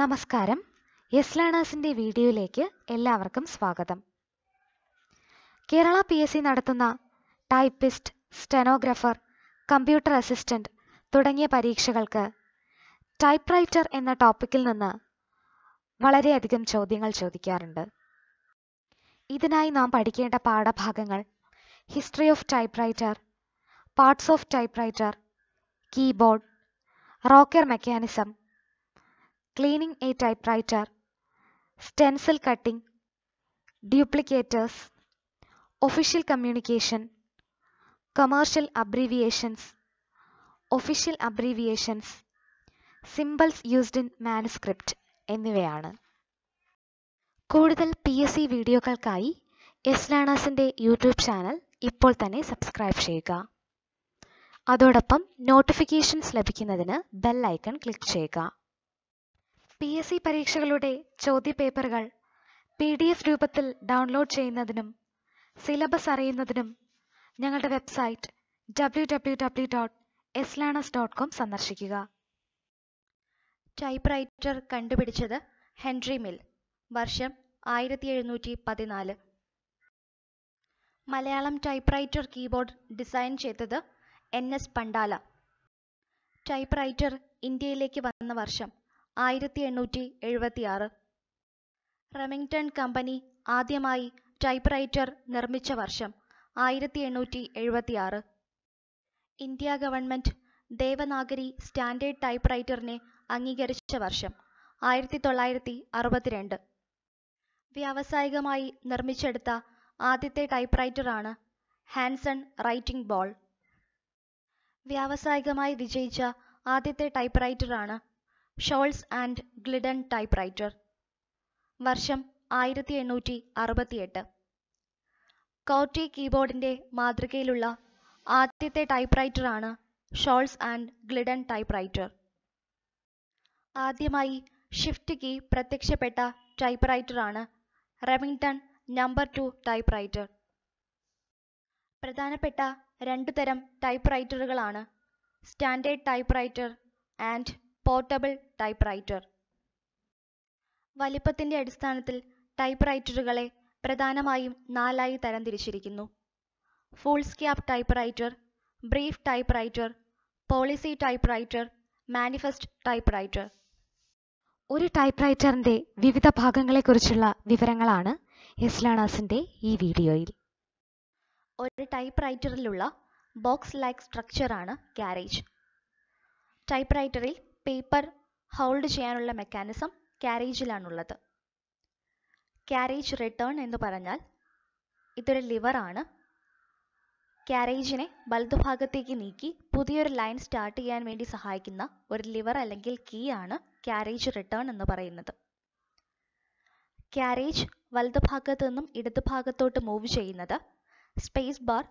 നമസ്കാരം എസ് ലേണേഴ്സിൻ്റെ വീഡിയോയിലേക്ക് എല്ലാവർക്കും സ്വാഗതം കേരള പി എസ് സി നടത്തുന്ന ടൈപ്പിസ്റ്റ് സ്റ്റെനോഗ്രഫർ കമ്പ്യൂട്ടർ അസിസ്റ്റന്റ് തുടങ്ങിയ പരീക്ഷകൾക്ക് ടൈപ്പ് റൈറ്റർ എന്ന ടോപ്പിക്കിൽ നിന്ന് വളരെയധികം ചോദ്യങ്ങൾ ചോദിക്കാറുണ്ട് ഇതിനായി നാം പഠിക്കേണ്ട പാഠഭാഗങ്ങൾ history of typewriter parts of typewriter keyboard rocker mechanism cleaning a writer stencil cutting duplicators official communication commercial abbreviations official abbreviations symbols used in manuscript എന്നിവയാണ് കൂടുതൽ പി എസ് സി വീഡിയോകൾക്കായി എസ് ലേണേഴ്സിൻ്റെ YouTube channel ഇപ്പോൾ തന്നെ subscribe ചെയ്യുക അതോടൊപ്പം notifications ലഭിക്കുന്നതിന് bell icon click ചെയ്യുക പി എസ് സി പരീക്ഷകളുടെ ചോദ്യപേപ്പറുകൾ പി ഡി എഫ് രൂപത്തിൽ ഡൗൺലോഡ് ചെയ്യുന്നതിനും സിലബസ് അറിയുന്നതിനും ഞങ്ങളുടെ website W W W dot learners dot com സന്ദർശിക്കുക ടൈപ്പ് റൈറ്റർ കണ്ടുപിടിച്ചത് ഹെൻറി മിൽ വർഷം ആയിരത്തി എഴുന്നൂറ്റി പതിനാല് Malayalam typewriter keyboard design ചെയ്തത് N S Pandala typewriter ഇന്ത്യയിലേക്ക് വന്ന വർഷം ആയിരത്തി എണ്ണൂറ്റി എഴുപത്തിയാറ് റെമിംഗ്ടൺ കമ്പനി ആദ്യമായി ടൈപ്പ്റൈറ്റർ നിർമ്മിച്ച വർഷം ആയിരത്തി എണ്ണൂറ്റി എഴുപത്തിയാറ് ഇന്ത്യ ഗവൺമെന്റ് ദേവനാഗരി സ്റ്റാൻഡേർഡ് ടൈപ്പ്റൈറ്ററിനെ അംഗീകരിച്ച വർഷം ആയിരത്തി തൊള്ളായിരത്തി അറുപത്തിരണ്ട് വ്യാവസായികമായി നിർമ്മിച്ചെടുത്ത ആദ്യത്തെ ടൈപ്പ്റൈറ്ററാണ് ഹാൻസൺ റൈറ്റിംഗ് ബോൾ വ്യാവസായികമായി വിജയിച്ച ആദ്യത്തെ ടൈപ്പ്റൈറ്ററാണ് Sholes and Glidden typewriter വർഷം ആയിരത്തി എണ്ണൂറ്റി അറുപത്തിയെട്ട് കോട്ടി കീബോർഡിന്റെ മാതൃകയിലുള്ള ആദ്യത്തെ ടൈപ്പ് ടൈപ്പ്റൈറ്ററാണ് Sholes and Glidden typewriter ആദ്യമായി ഷിഫ്റ്റ് കീ പ്രത്യക്ഷപ്പെട്ട ടൈപ്പ് ടൈപ്പ്റൈറ്ററാണ് Remington number two typewriter പ്രധാനപ്പെട്ട രണ്ടു തരം ടൈപ്പ് റൈറ്ററുകളാണ് standard typewriter and portable typewriter വലിപ്പത്തിന്റെ അടിസ്ഥാനത്തിൽ ടൈപ്പ്റൈറ്ററുകളെ പ്രധാനമായും നാലായി തരംതിരിച്ചിരിക്കുന്നു foolscap typewriter brief typewriter policy typewriter manifest typewriter ഒരു ടൈപ്പ്റൈറ്ററിന്റെ വിവിധ ഭാഗങ്ങളെക്കുറിച്ചുള്ള വിവരങ്ങളാണ് എസ്ലാണാസിൻ്റെ ഈ വീഡിയോയിൽ ഒരു ടൈപ്പ്റൈറ്ററിലുള്ള ബോക്സ് ലൈക്ക് സ്ട്രക്ചറാണ് ക്യാരേജ് ടൈപ്പ്റൈറ്ററിൽ പേപ്പർ ഹോൾഡ് ചെയ്യാനുള്ള മെക്കാനിസം ക്യാരേജിലാണുള്ളത് ക്യാരേജ് റിട്ടേൺ എന്ന് പറഞ്ഞാൽ ഇതൊരു ലിവറാണ് ക്യാരേജിനെ വലതുഭാഗത്തേക്ക് നീക്കി പുതിയൊരു ലൈൻ സ്റ്റാർട്ട് ചെയ്യാൻ വേണ്ടി സഹായിക്കുന്ന ഒരു ലിവർ അല്ലെങ്കിൽ കീ ആണ് ക്യാരേജ് റിട്ടേൺ എന്ന് പറയുന്നത് ക്യാരേജ് വലതുഭാഗത്തു നിന്നും ഇടതുഭാഗത്തോട്ട് മൂവ് ചെയ്യുന്നത് space bar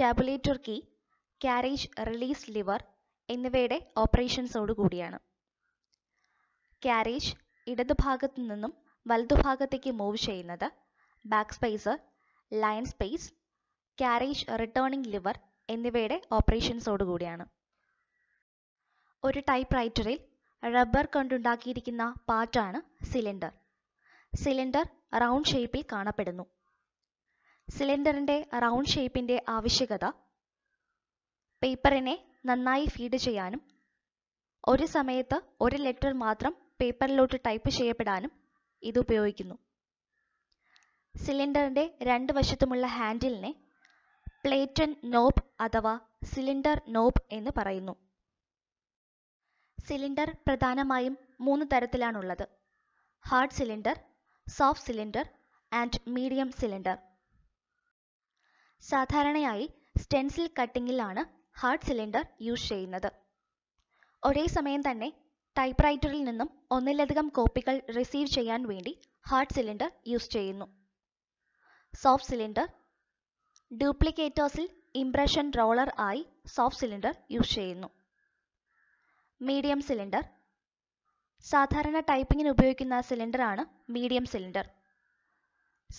tabulator key carriage release lever എന്നിവയുടെ ഓപ്പറേഷൻസോടു കൂടിയാണ് ക്യാരേജ് ഇടതുഭാഗത്തു നിന്നും വലതുഭാഗത്തേക്ക് മൂവ് ചെയ്യുന്നത് backspace line space carriage returning lever എന്നിവയുടെ ഓപ്പറേഷൻസോടു കൂടിയാണ് ഒരു ടൈപ്പ് റൈറ്ററിൽ റബ്ബർ കൊണ്ടുണ്ടാക്കിയിരിക്കുന്ന പാർട്ടാണ് സിലിണ്ടർ സിലിണ്ടർ റൗണ്ട് ഷേപ്പിൽ കാണപ്പെടുന്നു സിലിണ്ടറിൻ്റെ റൗണ്ട് ഷേപ്പിൻ്റെ ആവശ്യകത പേപ്പറിനെ നന്നായി ഫീഡ് ചെയ്യാനും ഒരു സമയത്ത് ഒരു ലെറ്റർ മാത്രം പേപ്പറിലോട്ട് ടൈപ്പ് ചെയ്യപ്പെടാനും ഇത് ഉപയോഗിക്കുന്നു സിലിണ്ടറിൻ്റെ രണ്ട് വശത്തുമുള്ള ഹാൻഡിലിനെ പ്ലേറ്റൻ നോബ് അഥവാ സിലിണ്ടർ നോബ് എന്ന് പറയുന്നു സിലിണ്ടർ പ്രധാനമായും മൂന്ന് തരത്തിലാണുള്ളത് hard cylinder soft cylinder and medium cylinder സാധാരണയായി സ്റ്റെൻസിൽ കട്ടിങ്ങിലാണ് ഹാർട്ട് സിലിണ്ടർ യൂസ് ചെയ്യുന്നത് ഒരേ സമയം തന്നെ ടൈപ്പ് റൈറ്ററിൽ നിന്നും ഒന്നിലധികം കോപ്പികൾ റിസീവ് ചെയ്യാൻ വേണ്ടി ഹാർട്ട് സിലിണ്ടർ യൂസ് ചെയ്യുന്നു സോഫ്റ്റ് സിലിണ്ടർ ഡ്യൂപ്ലിക്കേറ്റേഴ്സിൽ ഇംപ്രഷൻ റോളർ ആയി സോഫ്റ്റ് സിലിണ്ടർ യൂസ് ചെയ്യുന്നു മീഡിയം സിലിണ്ടർ സാധാരണ ടൈപ്പിങ്ങിന് ഉപയോഗിക്കുന്ന സിലിണ്ടറാണ് മീഡിയം സിലിണ്ടർ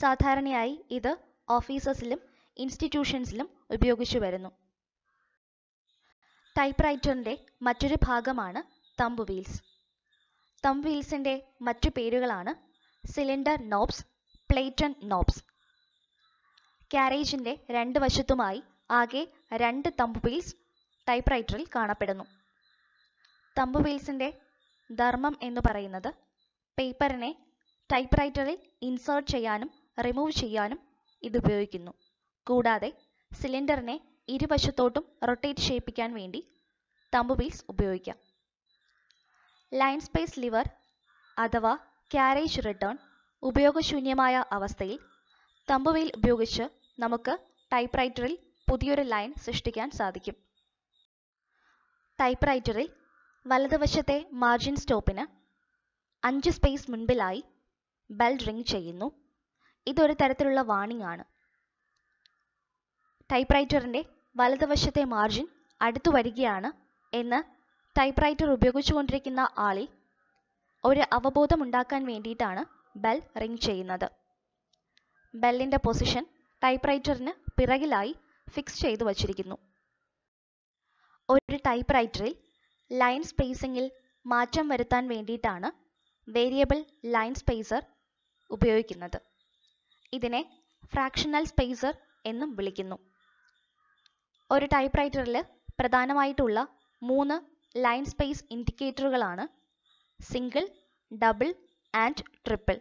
സാധാരണയായി ഇത് ഓഫീസസിലും ഇൻസ്റ്റിറ്റ്യൂഷൻസിലും ഉപയോഗിച്ചു വരുന്നു ടൈപ്പ്റൈറ്ററിൻ്റെ മറ്റൊരു ഭാഗമാണ് തമ്പ് വീൽസ് തമ്പ് വീൽസിൻ്റെ മറ്റു പേരുകളാണ് സിലിണ്ടർ നോബ്സ് പ്ലേറ്റൺ നോബ്സ് ക്യാരേജിൻ്റെ രണ്ട് വശത്തുമായി ആകെ രണ്ട് തമ്പ് വീൽസ് ടൈപ്പ്റൈറ്ററിൽ കാണപ്പെടുന്നു തമ്പ് വീൽസിൻ്റെ ധർമ്മം എന്ന് പറയുന്നത് പേപ്പറിനെ ടൈപ്പ്റൈറ്ററിൽ ഇൻസേർട്ട് ചെയ്യാനും റിമൂവ് ചെയ്യാനും ഇത് ഉപയോഗിക്കുന്നു കൂടാതെ സിലിണ്ടറിനെ ഇരുവശത്തോട്ടും റൊട്ടേറ്റ് ചെയ്യിപ്പിക്കാൻ വേണ്ടി തമ്പ് ഉപയോഗിക്കാം ലൈൻ സ്പേസ് ലിവർ അഥവാ ക്യാരേജ് റിട്ടേൺ ഉപയോഗശൂന്യമായ അവസ്ഥയിൽ തമ്പ് ഉപയോഗിച്ച് നമുക്ക് ടൈപ്പ് റൈറ്ററിൽ പുതിയൊരു ലൈൻ സൃഷ്ടിക്കാൻ സാധിക്കും ടൈപ്പ് റൈറ്ററിൽ വലതുവശത്തെ മാർജിൻ സ്റ്റോപ്പിന് അഞ്ച് സ്പേസ് മുൻപിലായി ബെൽ റിംഗ് ചെയ്യുന്നു ഇതൊരു തരത്തിലുള്ള വാണിംഗ് ആണ് ടൈപ്പ് വലതുവശത്തെ മാർജിൻ അടുത്തു വരികയാണ് എന്ന് ടൈപ്പ് റൈറ്റർ ഉപയോഗിച്ചുകൊണ്ടിരിക്കുന്ന ആളിൽ ഒരു അവബോധമുണ്ടാക്കാൻ വേണ്ടിയിട്ടാണ് ബെൽ റിംഗ് ചെയ്യുന്നത് ബെല്ലിൻ്റെ പൊസിഷൻ ടൈപ്പ് റൈറ്ററിന് പിറകിലായി ഫിക്സ് ചെയ്തു വച്ചിരിക്കുന്നു ഒരു ടൈപ്പ് റൈറ്ററിൽ ലൈൻ സ്പേസിങ്ങിൽ മാറ്റം വരുത്താൻ വേണ്ടിയിട്ടാണ് വേരിയബിൾ ലൈൻ സ്പേസർ ഉപയോഗിക്കുന്നത് ഇതിനെ ഫ്രാക്ഷണൽ സ്പേസർ എന്നും വിളിക്കുന്നു ഒരു ടൈപ്പ് റൈറ്ററിൽ പ്രധാനമായിട്ടുള്ള മൂന്ന് ലൈൻ സ്പേസ് ഇൻഡിക്കേറ്ററുകളാണ് സിംഗിൾ ഡബിൾ ആൻഡ് ട്രിപ്പിൾ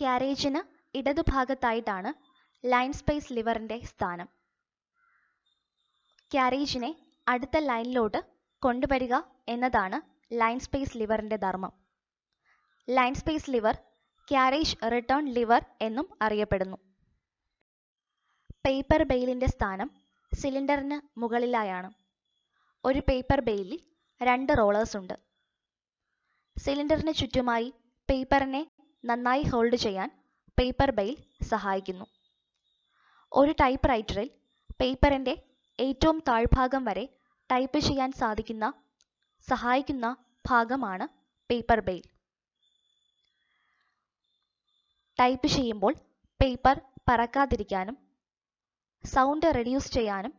ക്യാരേജിന് ഇടതുഭാഗത്തായിട്ടാണ് ലൈൻ സ്പേസ് ലിവറിൻ്റെ സ്ഥാനം ക്യാരേജിനെ അടുത്ത ലൈനിലോട്ട് കൊണ്ടുവരിക എന്നതാണ് ലൈൻ സ്പേസ് ലിവറിൻ്റെ ധർമ്മം line space lever carriage return lever എന്നും അറിയപ്പെടുന്നു പേപ്പർ ബെയിലിൻ്റെ സ്ഥാനം സിലിണ്ടറിന് മുകളിലായാണ് ഒരു പേപ്പർ ബെയിലിൽ രണ്ട് റോളേഴ്സ് ഉണ്ട് സിലിണ്ടറിന് ചുറ്റുമായി പേപ്പറിനെ നന്നായി ഹോൾഡ് ചെയ്യാൻ പേപ്പർ ബെയിൽ സഹായിക്കുന്നു ഒരു ടൈപ്പ് റൈറ്ററിൽ പേപ്പറിൻ്റെ ഏറ്റവും താഴ്ഭാഗം വരെ ടൈപ്പ് ചെയ്യാൻ സാധിക്കുന്ന സഹായിക്കുന്ന ഭാഗമാണ് പേപ്പർ ബെയിൽ ടൈപ്പ് ചെയ്യുമ്പോൾ പേപ്പർ പറക്കാതിരിക്കാനും സൗണ്ട് റെഡ്യൂസ് ചെയ്യാനും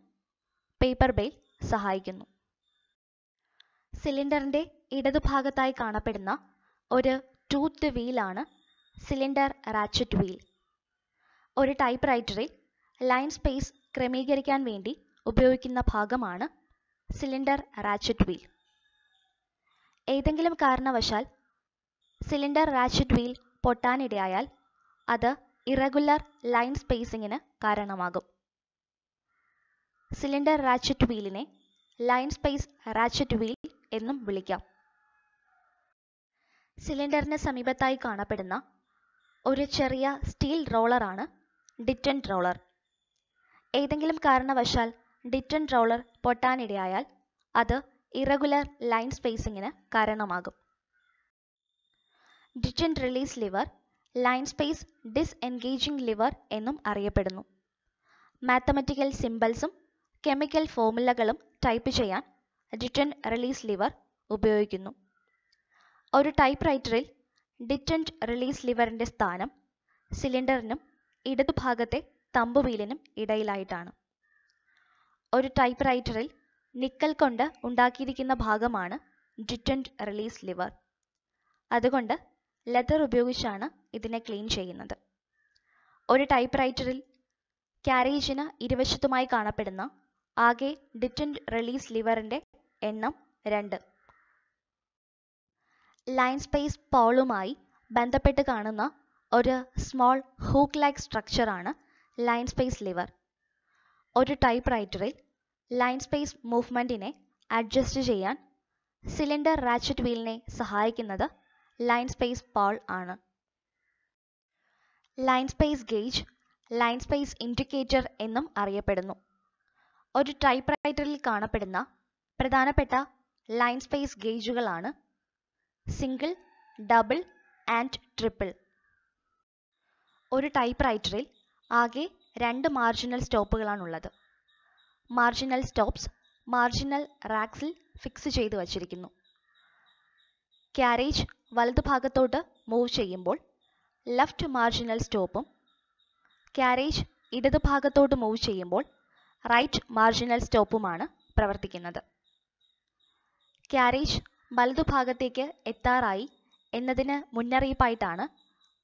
പേപ്പർ ബെയിൽ സഹായിക്കുന്നു സിലിണ്ടറിൻ്റെ ഇടതുഭാഗത്തായി കാണപ്പെടുന്ന ഒരു ടൂത്ത് വീലാണ് സിലിണ്ടർ റാച്ചറ്റ് വീൽ ഒരു ടൈപ്പ് റൈറ്ററിൽ ലൈൻ സ്പേസ് ക്രമീകരിക്കാൻ വേണ്ടി ഉപയോഗിക്കുന്ന ഭാഗമാണ് സിലിണ്ടർ റാച്ചറ്റ് വീൽ ഏതെങ്കിലും കാരണവശാൽ സിലിണ്ടർ റാച്ചറ്റ് വീൽ പൊട്ടാനിടയായാൽ അത് ഇറഗുലർ ലൈൻ സ്പേസിങ്ങിന് കാരണമാകും സിലിണ്ടർ റാച്ചറ്റ് വീലിനെ ലൈൻ സ്പേസ് റാച്ചറ്റ് വീൽ എന്നും വിളിക്കാം സിലിണ്ടറിന് സമീപത്തായി കാണപ്പെടുന്ന ഒരു ചെറിയ സ്റ്റീൽ റോളറാണ് ഡിറ്റൻറ്റ് റോളർ ഏതെങ്കിലും കാരണവശാൽ ഡിറ്റൻറ്റ് റോളർ പൊട്ടാനിടയായാൽ അത് ഇറഗുലർ ലൈൻ സ്പേസിങ്ങിന് കാരണമാകും detent release lever line space disengaging lever എന്നും അറിയപ്പെടുന്നു മാത്തമറ്റിക്കൽ സിമ്പിൾസും കെമിക്കൽ ഫോർമുലകളും ടൈപ്പ് ചെയ്യാൻ ഡിറ്റൻ റിലീസ് ലിവർ ഉപയോഗിക്കുന്നു ഒരു ടൈപ്പ് റൈറ്ററിൽ ഡിറ്റൻറ്റ് റിലീസ് ലിവറിൻ്റെ സ്ഥാനം സിലിണ്ടറിനും ഇടതുഭാഗത്തെ തമ്പുവീലിനും ഇടയിലായിട്ടാണ് ഒരു ടൈപ്പ് റൈറ്ററിൽ നിക്കൽ കൊണ്ട് ഉണ്ടാക്കിയിരിക്കുന്ന ഭാഗമാണ് ഡിറ്റൻറ്റ് റിലീസ് ലിവർ അതുകൊണ്ട് ലെതർ ഉപയോഗിച്ചാണ് ഇതിനെ ക്ലീൻ ചെയ്യുന്നത് ഒരു ടൈപ്പ് റൈറ്ററിൽ ക്യാരേജിന് ഇരുവശത്തുമായി കാണപ്പെടുന്ന ആകെ ഡിറ്റന്റ് റിലീസ് ലിവറിന്റെ എണ്ണം രണ്ട് ലൈൻ സ്പേസ് പോളുമായി ബന്ധപ്പെട്ട് കാണുന്ന ഒരു സ്മോൾ ഹൂക്ക് ലൈക്ക് സ്ട്രക്ചറാണ് ലൈൻ സ്പേസ് ലിവർ ഒരു ടൈപ്പ് റൈറ്ററിൽ ലൈൻ സ്പേസ് മൂവ്മെൻറ്റിനെ അഡ്ജസ്റ്റ് ചെയ്യാൻ സിലിണ്ടർ റാച്ചറ്റ് വീലിനെ സഹായിക്കുന്നത് ലൈൻ സ്പേസ് പോൾ ആണ് line space gauge line space indicator എന്നും അറിയപ്പെടുന്നു ഒരു ടൈപ്പ് റൈറ്ററിൽ കാണപ്പെടുന്ന പ്രധാനപ്പെട്ട ലൈൻ സ്പേസ് ഗേജുകളാണ് സിംഗിൾ ഡബിൾ ആൻഡ് ട്രിപ്പിൾ ഒരു ടൈപ്പ് റൈറ്ററിൽ ആകെ രണ്ട് മാർജിനൽ സ്റ്റോപ്പുകളാണുള്ളത് മാർജിനൽ സ്റ്റോപ്സ് മാർജിനൽ റാക്സിൽ ഫിക്സ് ചെയ്തു വച്ചിരിക്കുന്നു ക്യാരേജ് വലതുഭാഗത്തോട്ട് മൂവ് ചെയ്യുമ്പോൾ ലെഫ്റ്റ് മാർജിനൽ സ്റ്റോപ്പും ക്യാരേജ് ഇടതുഭാഗത്തോട്ട് മൂവ് ചെയ്യുമ്പോൾ റൈറ്റ് മാർജിനൽ സ്റ്റോപ്പുമാണ് പ്രവർത്തിക്കുന്നത് ക്യാരേജ് വലതുഭാഗത്തേക്ക് എത്താറായി എന്നതിന് മുന്നറിയിപ്പായിട്ടാണ്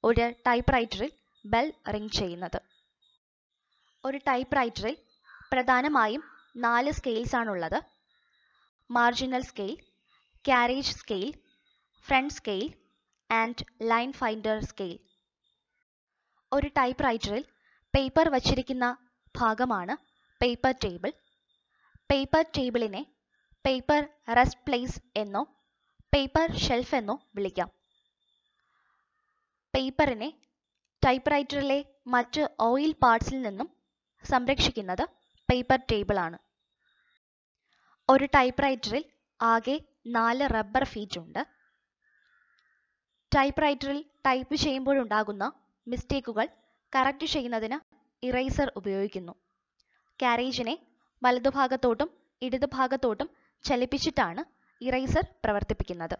ഒരു ടൈപ്പ് റൈറ്ററിൽ ബെൽ റിംഗ് ചെയ്യുന്നത് ഒരു ടൈപ്പ് റൈറ്ററിൽ പ്രധാനമായും നാല് സ്കെയിൽസ് ആണുള്ളത് marginal scale carriage scale front scale and line finder scale ഒരു ടൈപ്പ് റൈറ്ററിൽ പേപ്പർ വച്ചിരിക്കുന്ന ഭാഗമാണ് പേപ്പർ ടേബിൾ പേപ്പർ ടേബിളിനെ പേപ്പർ റെസ്റ്റ് പ്ലേസ് എന്നോ പേപ്പർ ഷെൽഫ് എന്നോ വിളിക്കാം പേപ്പറിനെ ടൈപ്പ്റൈറ്ററിലെ മറ്റ് ഓയിൽ പാർട്സിൽ നിന്നും സംരക്ഷിക്കുന്നത് പേപ്പർ ടേബിളാണ് ഒരു ടൈപ്പ്റൈറ്ററിൽ ആകെ നാല് റബ്ബർ ഫീറ്റ് ഉണ്ട് ടൈപ്പ്റൈറ്ററിൽ ടൈപ്പ് ചെയ്യുമ്പോഴുണ്ടാകുന്ന മിസ്റ്റേക്കുകൾ കറക്റ്റ് ചെയ്യുന്നതിന് ഇറേസർ ഉപയോഗിക്കുന്നു കാരേജിനെ വലതുഭാഗത്തോട്ടും ഇടതുഭാഗത്തോട്ടും ചലിപ്പിച്ചിട്ടാണ് ഇറേസർ പ്രവർത്തിപ്പിക്കുന്നത്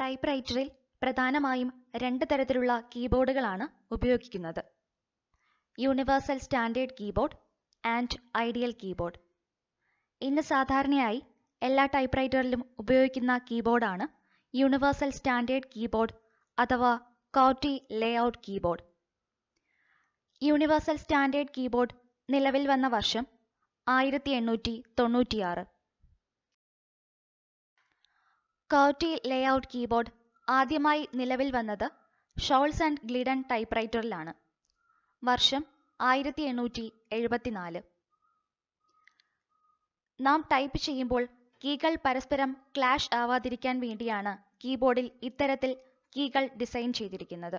ടൈപ്പ് റൈറ്ററിൽ പ്രധാനമായും രണ്ട് തരത്തിലുള്ള കീബോർഡുകളാണ് ഉപയോഗിക്കുന്നത് universal standard keyboard and ideal keyboard ഇന്ന് സാധാരണയായി എല്ലാ ടൈപ്പ് റൈറ്ററിലും ഉപയോഗിക്കുന്ന കീബോർഡാണ് യൂണിവേഴ്സൽ സ്റ്റാൻഡേർഡ് കീബോർഡ് അഥവാ qwerty layout keyboard universal standard keyboard നിലവിൽ വന്ന വർഷം ആയിരത്തി എണ്ണൂറ്റി തൊണ്ണൂറ്റിയാറ് കൗട്ടി ലേഔട്ട് കീബോർഡ് ആദ്യമായി നിലവിൽ വന്നത് ഷോൾസ് ആൻഡ് ഗ്ലിഡൻ ടൈപ്പ്റൈറ്ററിലാണ് വർഷം ആയിരത്തി എണ്ണൂറ്റി എഴുപത്തിനാല് നാം ടൈപ്പ് ചെയ്യുമ്പോൾ കീകൾ പരസ്പരം ക്ലാഷ് ആവാതിരിക്കാൻ വേണ്ടിയാണ് കീബോർഡിൽ ഇത്തരത്തിൽ കീകൾ ഡിസൈൻ ചെയ്തിരിക്കുന്നത്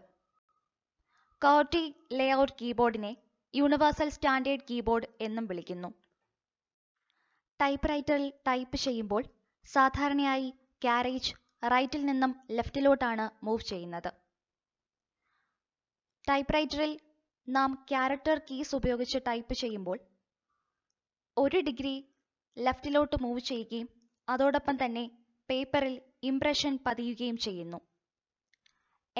കൗട്ടി ലേഔട്ട് കീബോർഡിനെ യൂണിവേഴ്സൽ സ്റ്റാൻഡേർഡ് കീബോർഡ് എന്നും വിളിക്കുന്നു ടൈപ്പ് റൈറ്ററിൽ ടൈപ്പ് ചെയ്യുമ്പോൾ സാധാരണയായി ക്യാരേജ് റൈറ്റിൽ നിന്നും ലെഫ്റ്റിലോട്ടാണ് മൂവ് ചെയ്യുന്നത് ടൈപ്പ് റൈറ്ററിൽ നാം ക്യാരക്ടർ കീസ് ഉപയോഗിച്ച് ടൈപ്പ് ചെയ്യുമ്പോൾ ഒരു ഡിഗ്രി ലെഫ്റ്റിലോട്ട് മൂവ് ചെയ്യുകയും അതോടൊപ്പം തന്നെ പേപ്പറിൽ ഇംപ്രഷൻ പതിയുകയും ചെയ്യുന്നു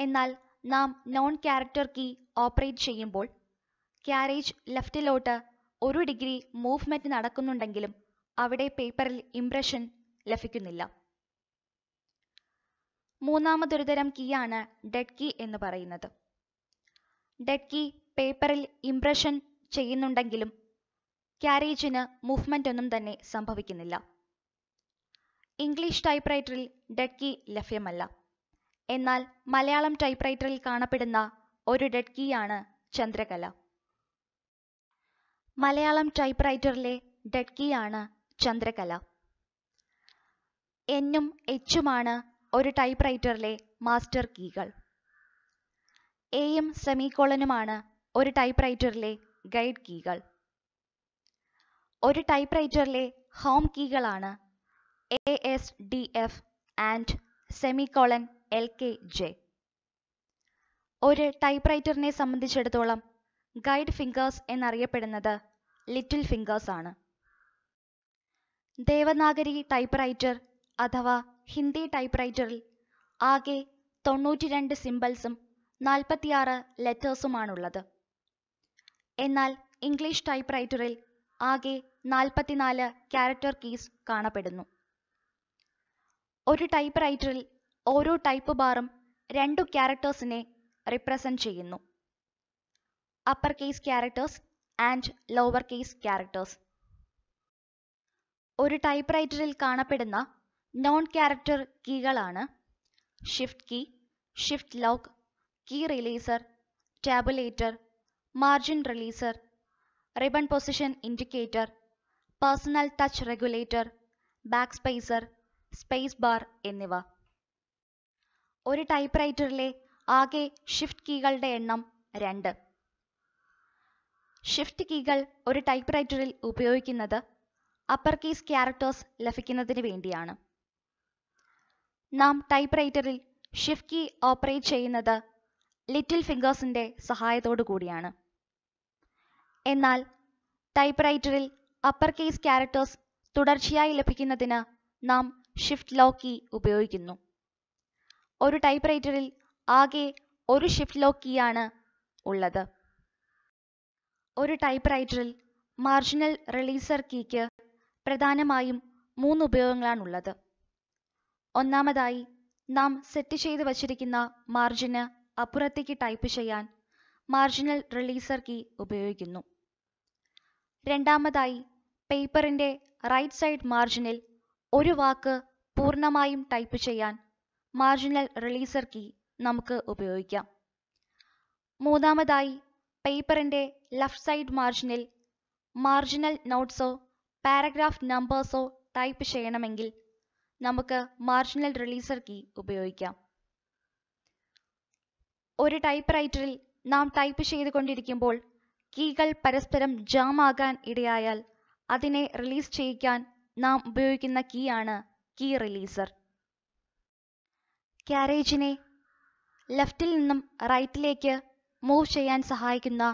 എന്നാൽ നാം നോൺ ക്യാരക്ടർ കീ ഓപ്പറേറ്റ് ചെയ്യുമ്പോൾ ക്യാരേജ് ലെഫ്റ്റിലോട്ട് ഒരു ഡിഗ്രി മൂവ്മെന്റ് നടക്കുന്നുണ്ടെങ്കിലും അവിടെ പേപ്പറിൽ ഇംപ്രഷൻ ലഭിക്കുന്നില്ല മൂന്നാമതൊരു തരം കീ ആണ് ഡെഡ് കീ എന്ന് പറയുന്നത് ഡെഡ് കീ പേപ്പറിൽ ഇംപ്രഷൻ ചെയ്യുന്നുണ്ടെങ്കിലും ക്യാരേജിന് മൂവ്മെന്റ് ഒന്നും തന്നെ സംഭവിക്കുന്നില്ല ഇംഗ്ലീഷ് ടൈപ്പ്റൈറ്ററിൽ ഡെഡ് കീ ലഭ്യമല്ല എന്നാൽ മലയാളം ടൈപ്പ്റൈറ്ററിൽ കാണപ്പെടുന്ന ഒരു ഡെഡ് കീയാണ് ചന്ദ്രകല മലയാളം ടൈപ്പ് റൈറ്ററിലെ ഡെഡ്കിയാണ് ചന്ദ്രകല എന്നും എച്ചുമാണ് ഒരു ടൈപ്പ് റൈറ്ററിലെ മാസ്റ്റർ കീകൾ എയും സെമിക്കോളനുമാണ് ഒരു ടൈപ്പ് റൈറ്ററിലെ ഗൈഡ് കീകൾ ഒരു ടൈപ്പ് റൈറ്ററിലെ ഹോം കീകളാണ് A S D F and semicolon L K J ഒരു ടൈപ്പ് റൈറ്ററിനെ സംബന്ധിച്ചിടത്തോളം ഗൈഡ് ഫിംഗേഴ്സ് എന്നറിയപ്പെടുന്നത് ലിറ്റിൽ ഫിംഗേഴ്സ് ആണ് ദേവനാഗരി ടൈപ്പ്റൈറ്റർ അഥവാ ഹിന്ദി ടൈപ്പ്റൈറ്ററിൽ ആകെ രണ്ട് സിംബൽസും നാൽപ്പത്തിയാറ് ലെറ്റേഴ്സുമാണുള്ളത് എന്നാൽ ഇംഗ്ലീഷ് ടൈപ്പ്റൈറ്ററിൽ ആകെ നാൽപ്പത്തിനാല് ക്യാരക്ടർ കീസ് കാണപ്പെടുന്നു ഒരു ടൈപ്പ്റൈറ്ററിൽ ഓരോ ടൈപ്പ് ബാറും രണ്ടു ക്യാരക്ടേഴ്സിനെ റിപ്രസൻറ്റ് ചെയ്യുന്നു upper case characters and lower case characters ഒരു ടൈപ്പ് റൈറ്ററിൽ കാണപ്പെടുന്ന നോൺ ക്യാരക്ടർ കീകളാണ് shift key shift lock key releaser tabulator margin releaser ribbon position indicator personal touch regulator back spacer space bar എന്നിവ ഒരു ടൈപ്പ് റൈറ്ററിലെ ആകെ ഷിഫ്റ്റ് കീകളുടെ എണ്ണം രണ്ട് ഷിഫ്റ്റ് കീകൾ ഒരു ടൈപ്പ്റൈറ്ററിൽ ഉപയോഗിക്കുന്നത് അപ്പർ കീസ് ക്യാരക്ടേഴ്സ് ലഭിക്കുന്നതിന് വേണ്ടിയാണ് നാം ടൈപ്പ്റൈറ്ററിൽ ഷിഫ്റ്റ് കീ ഓപ്പറേറ്റ് ചെയ്യുന്നത് ലിറ്റിൽ ഫിംഗേഴ്സിൻ്റെ സഹായത്തോടു കൂടിയാണ് എന്നാൽ ടൈപ്പ്റൈറ്ററിൽ അപ്പർ കേസ് ക്യാരക്ടേഴ്സ് തുടർച്ചയായി ലഭിക്കുന്നതിന് നാം ഷിഫ്റ്റ് ലോക്ക് കീ ഉപയോഗിക്കുന്നു ഒരു ടൈപ്പ്റൈറ്ററിൽ ആകെ ഒരു ഷിഫ്റ്റ് ലോക്ക് കീ ആണ് ഉള്ളത് ഒരു ടൈപ്പ്റൈറ്ററിൽ മാർജിനൽ റിലീസർ കീക്ക് പ്രധാനമായും മൂന്ന് ഉപയോഗങ്ങളാണുള്ളത് ഒന്നാമതായി നാം സെറ്റ് ചെയ്തു വച്ചിരിക്കുന്ന മാർജിന് അപ്പുറത്തേക്ക് ടൈപ്പ് ചെയ്യാൻ മാർജിനൽ റിലീസർ കീ ഉപയോഗിക്കുന്നു രണ്ടാമതായി പേപ്പറിൻ്റെ റൈറ്റ് സൈഡ് മാർജിനിൽ ഒരു വാക്ക് പൂർണ്ണമായും ടൈപ്പ് ചെയ്യാൻ മാർജിനൽ റിലീസർ കീ നമുക്ക് ഉപയോഗിക്കാം മൂന്നാമതായി പേപ്പറിൻ്റെ ലെഫ്റ്റ് സൈഡ് മാർജിനിൽ മാർജിനൽ നോട്ട്സോ പാരഗ്രാഫ് നമ്പേഴ്സോ ടൈപ്പ് ചെയ്യണമെങ്കിൽ നമുക്ക് മാർജിനൽ റിലീസർ കീ ഉപയോഗിക്കാം ഒരു ടൈപ്പ് റൈറ്ററിൽ നാം ടൈപ്പ് ചെയ്തുകൊണ്ടിരിക്കുമ്പോൾ കീകൾ പരസ്പരം ജാം ആകാൻ ഇടയായാൽ അതിനെ റിലീസ് ചെയ്യിക്കാൻ നാം ഉപയോഗിക്കുന്ന കീ ആണ് കീ റിലീസർ ക്യാരേജിനെ ലെഫ്റ്റിൽ നിന്നും റൈറ്റിലേക്ക് മൂവ് ചെയ്യാൻ സഹായിക്കുന്ന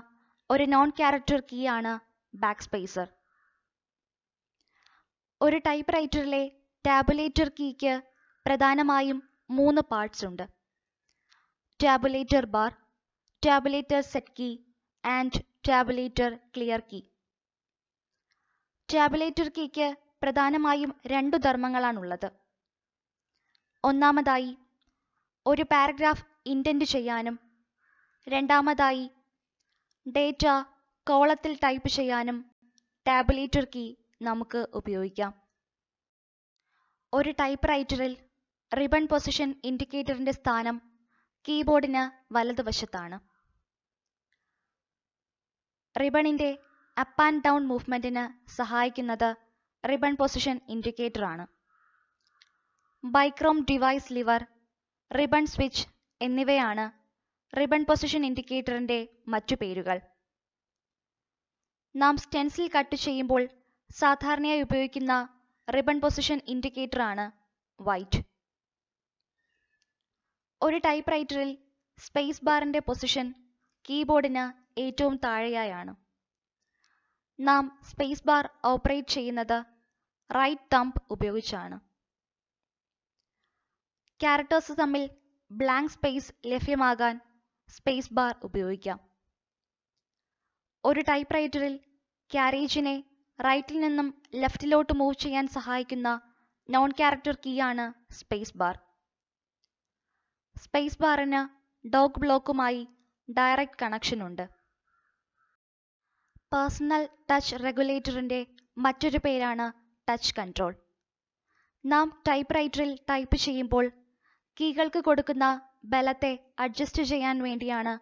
ഒരു നോൺ ക്യാരക്ടർ കീ ആണ് ബാക്ക് സ്പേസർ ഒരു ടൈപ്പ് റൈറ്ററിലെ ടാബുലേറ്റർ കീക്ക് പ്രധാനമായും മൂന്ന് പാർട്സ് ഉണ്ട് tabulator bar tabulator set key and tabulator clear key tabulator കീക്ക് പ്രധാനമായും രണ്ടു ധർമ്മങ്ങളാണുള്ളത് ഒന്നാമതായി ഒരു പാരഗ്രാഫ് ഇൻഡന്റ് ചെയ്യാനും രണ്ടാമതായി ഡേറ്റ കോളത്തിൽ ടൈപ്പ് ചെയ്യാനും ടാബുലേറ്റർ കീ നമുക്ക് ഉപയോഗിക്കാം ഒരു ടൈപ്പ് റൈറ്ററിൽ റിബൺ പൊസിഷൻ ഇൻഡിക്കേറ്ററിന്റെ സ്ഥാനം കീബോർഡിന് വലതുവശത്താണ് റിബണിന്റെ അപ്പ് ആൻഡ് ഡൗൺ മൂവ്മെന്റിന് സഹായിക്കുന്നത് റിബൺ പൊസിഷൻ ഇൻഡിക്കേറ്റർ ആണ് bichrome device lever ribbon switch എന്നിവയാണ് റിബൺ പൊസിഷൻ ഇൻഡിക്കേറ്ററിന്റെ മറ്റു പേരുകൾ നാം സ്റ്റെൻസിൽ കട്ട് ചെയ്യുമ്പോൾ സാധാരണയായി ഉപയോഗിക്കുന്ന റിബൺ പൊസിഷൻ ഇൻഡിക്കേറ്റർ ആണ് വൈറ്റ് ഒരു ടൈപ്പ് റൈറ്ററിൽ സ്പേസ് ബാറിന്റെ പൊസിഷൻ കീബോർഡിന് ഏറ്റവും താഴെയായാണ് നാം സ്പേസ് ബാർ ഓപ്പറേറ്റ് ചെയ്യുന്നത് റൈറ്റ് തമ്പ് ഉപയോഗിച്ചാണ് ക്യാരക്ടേഴ്സ് തമ്മിൽ ബ്ലാങ്ക് സ്പേസ് ലഭ്യമാകാൻ സ്പേസ് ബാർ ഉപയോഗിക്കാം ഒരു ടൈപ്പ് റൈറ്ററിൽ ക്യാരേജിനെ റൈറ്റിൽ നിന്നും ലെഫ്റ്റിലോട്ട് മൂവ് ചെയ്യാൻ സഹായിക്കുന്ന നോൺ ക്യാരക്ടർ കീ ആണ് സ്പേസ് ബാർ സ്പേസ് ബാറിന് ഡോഗ് ബ്ലോക്കുമായി ഡയറക്റ്റ് കണക്ഷൻ ഉണ്ട് പേഴ്സണൽ ടച്ച് റെഗുലേറ്ററിന്റെ മറ്റൊരു പേരാണ് ടച്ച് കൺട്രോൾ നാം ടൈപ്പ് റൈറ്ററിൽ ടൈപ്പ് ചെയ്യുമ്പോൾ കീകൾക്ക് കൊടുക്കുന്ന ബലത്തെ അഡ്ജസ്റ്റ് ചെയ്യാൻ വേണ്ടിയാണ്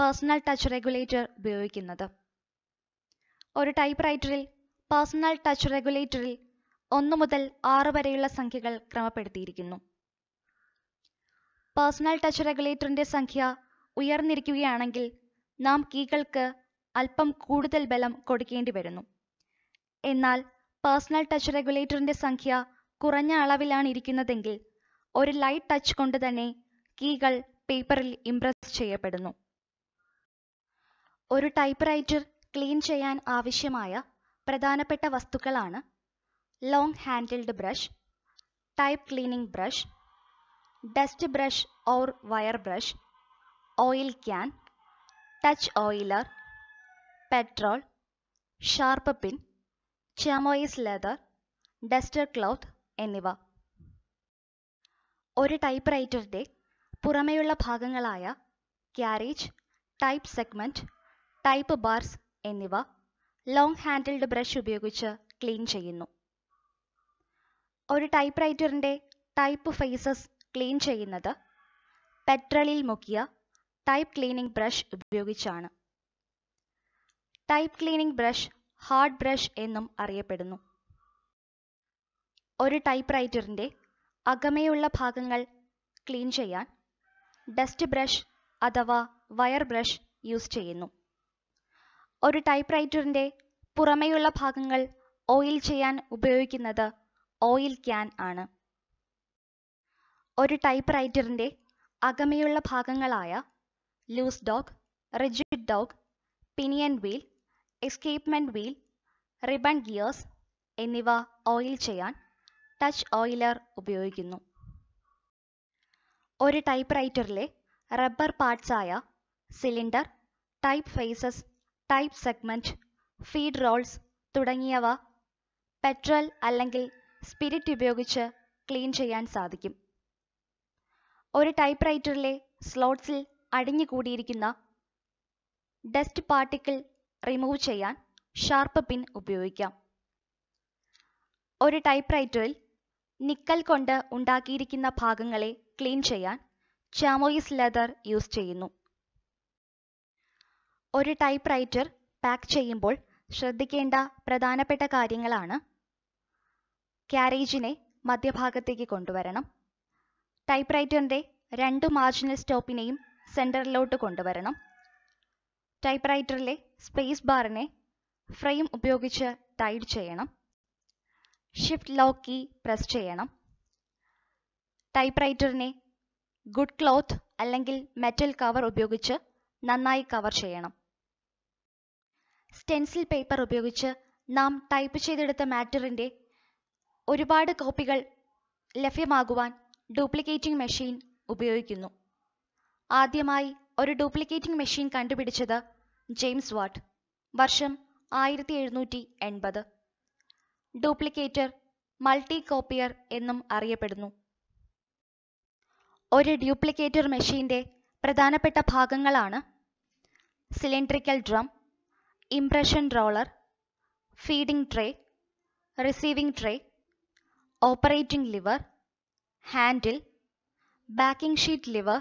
പേഴ്സണൽ ടച്ച് റെഗുലേറ്റർ ഉപയോഗിക്കുന്നത് ഒരു ടൈപ്പ് റൈറ്ററിൽ പേഴ്സണൽ ടച്ച് റെഗുലേറ്ററിൽ ഒന്ന് മുതൽ ആറ് വരെയുള്ള സംഖ്യകൾ ക്രമപ്പെടുത്തിയിരിക്കുന്നു പേഴ്സണൽ ടച്ച് റെഗുലേറ്ററിന്റെ സംഖ്യ ഉയർന്നിരിക്കുകയാണെങ്കിൽ നാം കീകൾക്ക് അല്പം കൂടുതൽ ബലം കൊടുക്കേണ്ടി വരുന്നു എന്നാൽ പേഴ്സണൽ ടച്ച് റെഗുലേറ്ററിന്റെ സംഖ്യ കുറഞ്ഞ അളവിലാണ് ഇരിക്കുന്നതെങ്കിൽ ഒരു ലൈറ്റ് ടച്ച് കൊണ്ട് തന്നെ കീകൾ പേപ്പറിൽ ഇംപ്രസ് ചെയ്യപ്പെടുന്നു ഒരു ടൈപ്പ്റൈറ്റർ ക്ലീൻ ചെയ്യാൻ ആവശ്യമായ പ്രധാനപ്പെട്ട വസ്തുക്കളാണ് long handled brush type cleaning brush dust brush or wire brush oil can touch oiler petrol sharp pin chamois leather duster cloth എന്നിവ ഒരു ടൈപ്പ് റൈറ്ററുടെ പുറമേയുള്ള ഭാഗങ്ങളായ carriage type segment type bars എന്നിവ ലോങ് ഹാൻഡിൽഡ് ബ്രഷ് ഉപയോഗിച്ച് ക്ലീൻ ചെയ്യുന്നു ഒരു ടൈപ്പ് റൈറ്ററിൻ്റെ ടൈപ്പ് ഫേസസ് ക്ലീൻ ചെയ്യുന്നത് പെട്രോളിൽ മുക്കിയ ടൈപ്പ് ക്ലീനിംഗ് ബ്രഷ് ഉപയോഗിച്ചാണ് type cleaning brush hard brush എന്നും അറിയപ്പെടുന്നു ഒരു ടൈപ്പ് റൈറ്ററിൻ്റെ അകമേയുള്ള ഭാഗങ്ങൾ ക്ലീൻ ചെയ്യാൻ ഡസ്റ്റ് ബ്രഷ് അഥവാ വയർ ബ്രഷ് യൂസ് ചെയ്യുന്നു ഒരു ടൈപ്പ് റൈറ്ററിൻ്റെ പുറമെയുള്ള ഭാഗങ്ങൾ ഓയിൽ ചെയ്യാൻ ഉപയോഗിക്കുന്നത് ഓയിൽ ക്യാൻ ആണ് ഒരു ടൈപ്പ് റൈറ്ററിൻ്റെ അകമയുള്ള ഭാഗങ്ങളായ loose dog rigid dog pinion wheel escapement wheel ribbon gears എന്നിവ ഓയിൽ ചെയ്യാൻ ടച്ച് ഓയിലർ ഉപയോഗിക്കുന്നു ഒരു ടൈപ്പ് റൈറ്ററിലെ റബ്ബർ പാർട്സായ cylinder type faces type segment feed rolls തുടങ്ങിയവ പെട്രോൾ അല്ലെങ്കിൽ സ്പിരിറ്റ് ഉപയോഗിച്ച് ക്ലീൻ ചെയ്യാൻ സാധിക്കും ഒരു ടൈപ്പ് റൈറ്ററിലെ സ്ലോട്ട്സിൽ അടിഞ്ഞുകൂടിയിരിക്കുന്ന ഡസ്റ്റ് പാർട്ടിക്കിൾ റിമൂവ് ചെയ്യാൻ ഷാർപ്പ് പിൻ ഉപയോഗിക്കാം ഒരു ടൈപ്പ് റൈറ്ററിൽ നിക്കൽ കൊണ്ട് ഉണ്ടാക്കിയിരിക്കുന്ന ഭാഗങ്ങളെ ക്ലീൻ ചെയ്യാൻ ചാമോയിസ് ലെതർ യൂസ് ചെയ്യുന്നു ഒരു ടൈപ്പ് റൈറ്റർ പാക്ക് ചെയ്യുമ്പോൾ ശ്രദ്ധിക്കേണ്ട പ്രധാനപ്പെട്ട കാര്യങ്ങളാണ് ക്യാരേജിനെ മധ്യഭാഗത്തേക്ക് കൊണ്ടുവരണം ടൈപ്പ് റൈറ്ററിൻ്റെ രണ്ട് മാർജിനൽ സ്റ്റോപ്പിനെയും സെൻറ്ററിലോട്ട് കൊണ്ടുവരണം ടൈപ്പ് റൈറ്ററിലെ സ്പേസ് ബാറിനെ ഫ്രെയിം ഉപയോഗിച്ച് ടൈഡ് ചെയ്യണം ഷിഫ്റ്റ് ലോക്ക് കീ പ്രസ് ചെയ്യണം ടൈപ്പ്റൈറ്ററിനെ ഗുഡ് ക്ലോത്ത് അല്ലെങ്കിൽ മെറ്റൽ കവർ ഉപയോഗിച്ച് നന്നായി കവർ ചെയ്യണം സ്റ്റെൻസിൽ പേപ്പർ ഉപയോഗിച്ച് നാം ടൈപ്പ് ചെയ്തെടുത്ത മാറ്ററിൻ്റെ ഒരുപാട് കോപ്പികൾ ലഭ്യമാകുവാൻ ഡ്യൂപ്ലിക്കേറ്റിംഗ് മെഷീൻ ഉപയോഗിക്കുന്നു ആദ്യമായി ഒരു ഡ്യൂപ്ലിക്കേറ്റിംഗ് മെഷീൻ കണ്ടുപിടിച്ചത് ജെയിംസ് വാട്ട് വർഷം ആയിരത്തി എഴുന്നൂറ്റി എൺപത് ഡ്യൂപ്ലിക്കേറ്റർ മൾട്ടി കോപ്പിയർ എന്നും അറിയപ്പെടുന്നു ഒരു ഡ്യൂപ്ലിക്കേറ്റർ മെഷീൻ്റെ പ്രധാനപ്പെട്ട ഭാഗങ്ങളാണ് cylindrical drum impression roller feeding tray receiving tray operating lever handle backing sheet lever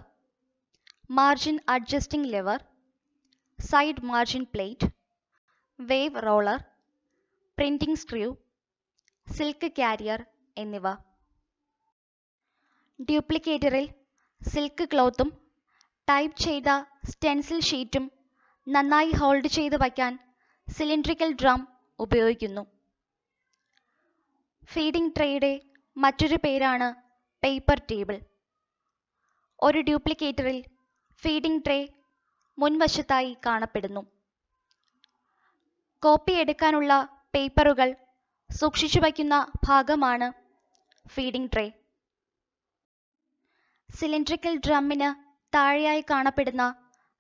margin adjusting lever side margin plate wave roller printing screw silk carrier എന്നിവ ഡ്യൂപ്ലിക്കേറ്ററിൽ സിൽക്ക് ക്ലോത്തും type ചെയ്ത സ്റ്റെൻസിൽ ഷീറ്റും നന്നായി ഹോൾഡ് ചെയ്ത് വയ്ക്കാൻ സിലിണ്ട്രിക്കൽ ഡ്രം ഉപയോഗിക്കുന്നു feeding ട്രേയുടെ മറ്റൊരു പേരാണ് പേപ്പർ ടേബിൾ ഒരു ഡ്യൂപ്ലിക്കേറ്ററിൽ ഫീഡിംഗ് ട്രേ മുൻവശത്തായി കാണപ്പെടുന്നു കോപ്പി എടുക്കാനുള്ള പേപ്പറുകൾ സൂക്ഷിച്ചു വയ്ക്കുന്ന ഭാഗമാണ് ഫീഡിംഗ് ട്രേ സിലിണ്ട്രിക്കൽ ഡ്രമ്മിന് താഴെയായി കാണപ്പെടുന്ന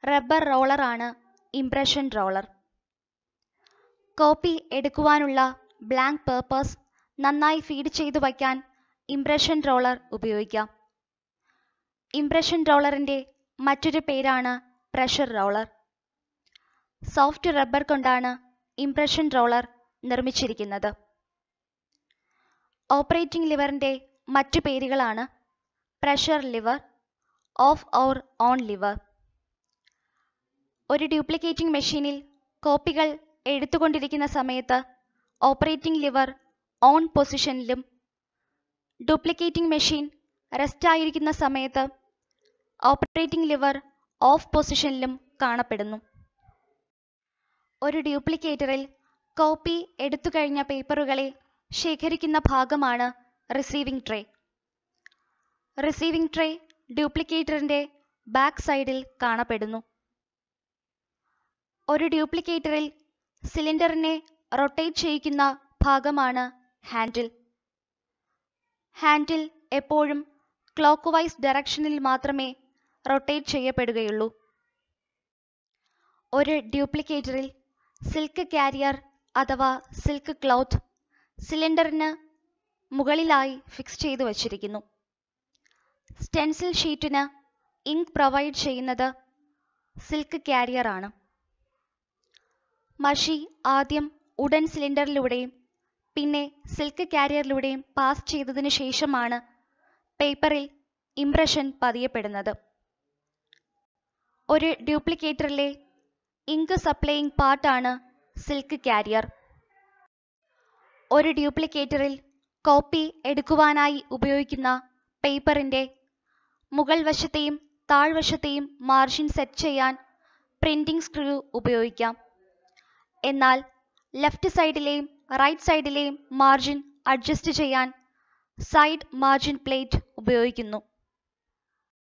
റബ്ബർ റോളറാണ് ഇംപ്രഷൻ റോളർ കോപ്പി എടുക്കുവാനുള്ള ബ്ലാങ്ക് പേപ്പേഴ്സ് നന്നായി ഫീഡ് ചെയ്തു വയ്ക്കാൻ ഇംപ്രഷൻ റോളർ ഉപയോഗിക്കാം ഇംപ്രഷൻ റോളറിൻ്റെ മറ്റൊരു പേരാണ് പ്രഷർ റോളർ സോഫ്റ്റ് റബ്ബർ കൊണ്ടാണ് ഇംപ്രഷൻ റോളർ നിർമ്മിച്ചിരിക്കുന്നത് ഓപ്പറേറ്റിംഗ് ലിവറിൻ്റെ മറ്റു പേരുകളാണ് pressure lever of our own lever ഒരു ഡ്യൂപ്ലിക്കേറ്റിംഗ് മെഷീനിൽ കോപ്പികൾ എടുത്തുകൊണ്ടിരിക്കുന്ന സമയത്ത് ഓപ്പറേറ്റിംഗ് ലിവർ ഓൺ പൊസിഷനിലും ഡ്യൂപ്ലിക്കേറ്റിംഗ് മെഷീൻ റെസ്റ്റ് ആയിരിക്കുന്ന സമയത്ത് ഓപ്പറേറ്റിംഗ് ലിവർ ഓഫ് പൊസിഷനിലും കാണപ്പെടുന്നു ഒരു ഡ്യൂപ്ലിക്കേറ്ററിൽ കോപ്പി എടുത്തു കഴിഞ്ഞ പേപ്പറുകളെ ശേഖരിക്കുന്ന ഭാഗമാണ് റിസീവിംഗ് ട്രേ റിസീവിംഗ് ട്രേ ഡ്യൂപ്ലിക്കേറ്ററിന്റെ ബാക്ക് സൈഡിൽ കാണപ്പെടുന്നു ഒരു ഡ്യൂപ്ലിക്കേറ്ററിൽ സിലിണ്ടറിനെ റൊട്ടേറ്റ് ചെയ്യിക്കുന്ന ഭാഗമാണ് ഹാൻഡിൽ ഹാൻഡിൽ എപ്പോഴും ക്ലോക്ക് വൈസ് ഡയറക്ഷനിൽ മാത്രമേ റൊട്ടേറ്റ് ചെയ്യപ്പെടുകയുള്ളൂ ഒരു ഡ്യൂപ്ലിക്കേറ്ററിൽ സിൽക്ക് കാരിയർ അഥവാ സിൽക്ക് ക്ലോത്ത് സിലിണ്ടറിന് മുകളിലായി ഫിക്സ് ചെയ്തു വച്ചിരിക്കുന്നു സ്റ്റെൻസിൽ ഷീറ്റിന് ഇങ്ക് പ്രൊവൈഡ് ചെയ്യുന്നത് സിൽക്ക് കാരിയറാണ് മഷി ആദ്യം ഉടൻ സിലിണ്ടറിലൂടെയും പിന്നെ സിൽക്ക് കാരിയറിലൂടെയും പാസ് ചെയ്തതിനു ശേഷമാണ് പേപ്പറിൽ ഇംപ്രഷൻ പതിയപ്പെടുന്നത് ഒരു ഡ്യൂപ്ലിക്കേറ്ററിലെ ഇങ്ക് സപ്ലൈയിങ് പാർട്ടാണ് സിൽക്ക് കാരിയർ ഒരു ഡ്യൂപ്ലിക്കേറ്ററിൽ കോപ്പി എടുക്കുവാനായി ഉപയോഗിക്കുന്ന പേപ്പറിൻ്റെ മുകൾ വശത്തെയും താഴ്വശത്തെയും മാർജിൻ സെറ്റ് ചെയ്യാൻ പ്രിന്റിംഗ് സ്ക്രൂ ഉപയോഗിക്കാം എന്നാൽ ലെഫ്റ്റ് സൈഡിലെയും റൈറ്റ് സൈഡിലെയും മാർജിൻ അഡ്ജസ്റ്റ് ചെയ്യാൻ സൈഡ് മാർജിൻ പ്ലേറ്റ് ഉപയോഗിക്കുന്നു